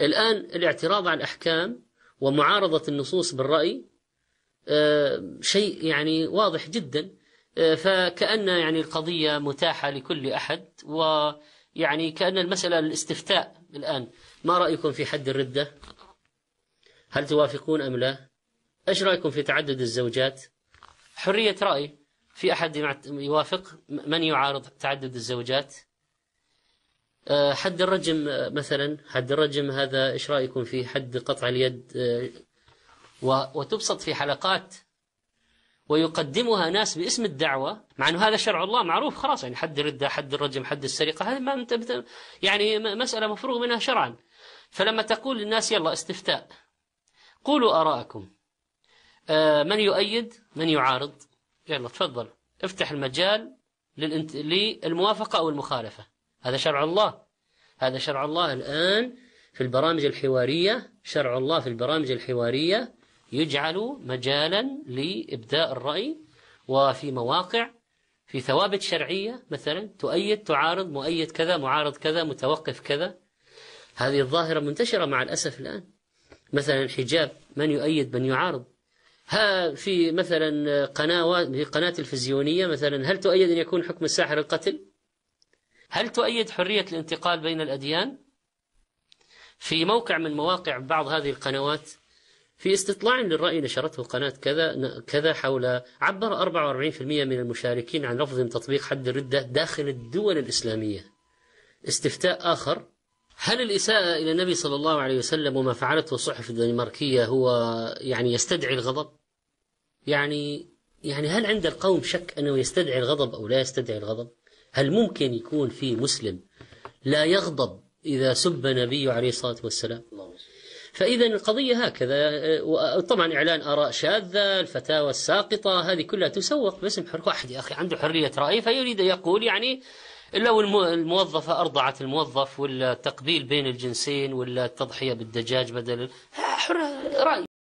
الآن الاعتراض على الأحكام ومعارضة النصوص بالرأي آه، شيء يعني واضح جدا آه، فكأن يعني القضية متاحة لكل أحد ويعني كأن المسألة الاستفتاء الآن ما رأيكم في حد الردة هل توافقون أم لا إيش رأيكم في تعدد الزوجات حرية رأي في أحد يوافق من يعارض تعدد الزوجات آه، حد الرجم آه، مثلا حد الرجم هذا ايش رايكم في حد قطع اليد آه، وتبسط في حلقات ويقدمها ناس باسم الدعوة مع أنه هذا شرع الله معروف خلاص يعني حد الردة حد الرجم حد السرقة هذا ما انت يعني مسألة مفروغ منها شرعا فلما تقول للناس يلا استفتاء قولوا آراءكم من يؤيد من يعارض يلا تفضل افتح المجال للموافقة أو المخالفة هذا شرع الله هذا شرع الله الآن في البرامج الحوارية شرع الله في البرامج الحوارية يجعل مجالا لإبداء الرأي وفي مواقع في ثوابت شرعية مثلا تؤيد تعارض مؤيد كذا معارض كذا متوقف كذا هذه الظاهرة منتشرة مع الأسف الآن مثلا الحجاب من يؤيد من يعارض ها في مثلا قناة قناة تلفزيونية مثلا هل تؤيد أن يكون حكم الساحر القتل هل تؤيد حرية الانتقال بين الأديان؟ في موقع من مواقع بعض هذه القنوات في استطلاع للرأي نشرته قناة كذا كذا حول عبر 44% من المشاركين عن رفضهم تطبيق حد الردة داخل الدول الإسلامية. استفتاء آخر هل الإساءة إلى النبي صلى الله عليه وسلم وما فعلته الصحف الدنماركية هو يعني يستدعي الغضب؟ يعني يعني هل عند القوم شك أنه يستدعي الغضب أو لا يستدعي الغضب؟ هل ممكن يكون في مسلم لا يغضب إذا سب نبيه عليه الصلاة والسلام فإذا القضية هكذا طبعا إعلان آراء شاذة الفتاوى الساقطة هذه كلها تسوق باسم حر واحد يا أخي عنده حرية رأي فيريد يقول يعني لو الموظفة أرضعت الموظف ولا التقبيل بين الجنسين ولا التضحية بالدجاج بدل حر رأي